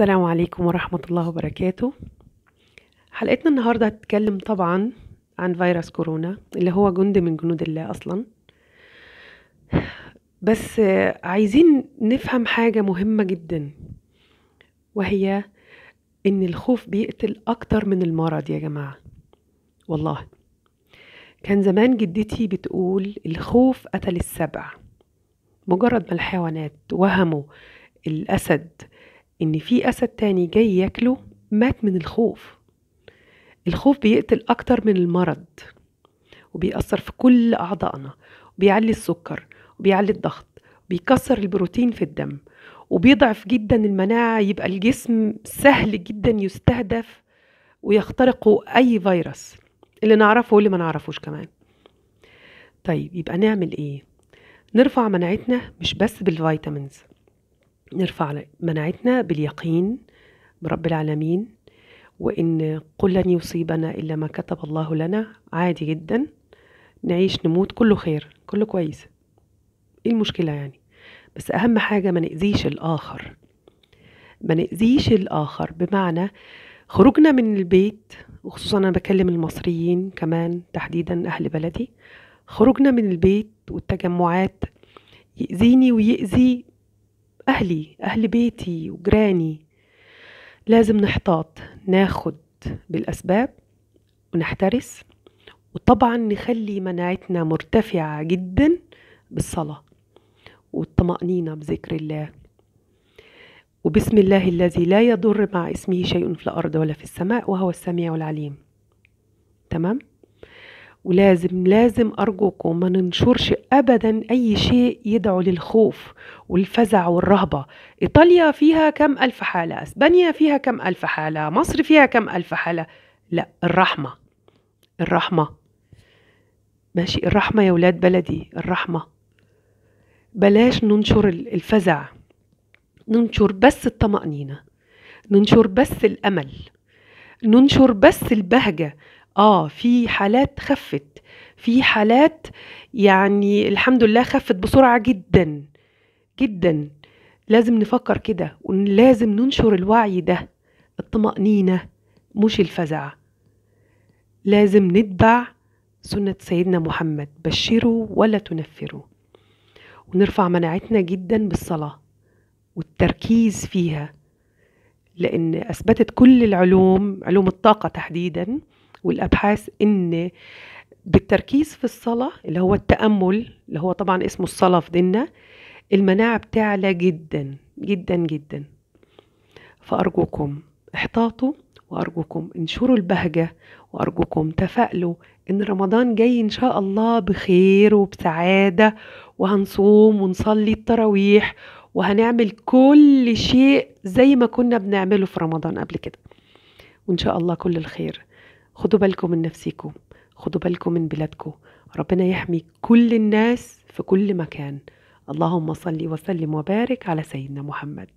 السلام عليكم ورحمة الله وبركاته حلقتنا النهاردة هتتكلم طبعا عن فيروس كورونا اللي هو جند من جنود الله أصلا بس عايزين نفهم حاجة مهمة جدا وهي إن الخوف بيقتل أكتر من المرض يا جماعة والله كان زمان جدتي بتقول الخوف قتل السبع مجرد ما الحيوانات وهموا الأسد إن في أسد تاني جاي ياكله مات من الخوف الخوف بيقتل أكتر من المرض وبيأثر في كل أعضائنا وبيعلي السكر وبيعلي الضغط وبيكسر البروتين في الدم وبيضعف جدا المناعة يبقى الجسم سهل جدا يستهدف ويخترقه أي فيروس اللي نعرفه واللي ما نعرفوش كمان طيب يبقى نعمل إيه؟ نرفع مناعتنا مش بس بالفيتامينز نرفع مناعتنا باليقين برب العالمين وإن قل لن يصيبنا إلا ما كتب الله لنا عادي جدا نعيش نموت كله خير كله كويس إيه المشكلة يعني بس أهم حاجة ما نأذيش الآخر ما نأذيش الآخر بمعنى خروجنا من البيت وخصوصا أنا بكلم المصريين كمان تحديدا أهل بلدي خروجنا من البيت والتجمعات يأذيني ويأذي أهلي أهل بيتي وجيراني لازم نحتاط ناخد بالأسباب ونحترس وطبعا نخلي مناعتنا مرتفعة جدا بالصلاة والطمأنينة بذكر الله وبسم الله الذي لا يضر مع اسمه شيء في الأرض ولا في السماء وهو السميع العليم تمام؟ ولازم لازم أرجوكم ما ننشرش أبدا أي شيء يدعو للخوف والفزع والرهبة إيطاليا فيها كم ألف حالة أسبانيا فيها كم ألف حالة مصر فيها كم ألف حالة لا الرحمة الرحمة ماشي الرحمة يا ولاد بلدي الرحمة بلاش ننشر الفزع ننشر بس الطمأنينة ننشر بس الأمل ننشر بس البهجة آه في حالات خفت في حالات يعني الحمد لله خفت بسرعة جدا جدا لازم نفكر كده ولازم ننشر الوعي ده الطمأنينة مش الفزع لازم نتبع سنة سيدنا محمد بشروا ولا تنفروا ونرفع مناعتنا جدا بالصلاة والتركيز فيها لأن أثبتت كل العلوم علوم الطاقة تحديدا والابحاث ان بالتركيز في الصلاه اللي هو التامل اللي هو طبعا اسمه الصلاه في ديننا المناعه بتعلى جدا جدا جدا فارجوكم احتاطوا وارجوكم انشروا البهجه وارجوكم تفائلوا ان رمضان جاي ان شاء الله بخير وبسعاده وهنصوم ونصلي التراويح وهنعمل كل شيء زي ما كنا بنعمله في رمضان قبل كده وان شاء الله كل الخير خدوا بالكم من نفسكم خدوا بالكم من بلادكم ربنا يحمي كل الناس في كل مكان اللهم صل وسلم وبارك على سيدنا محمد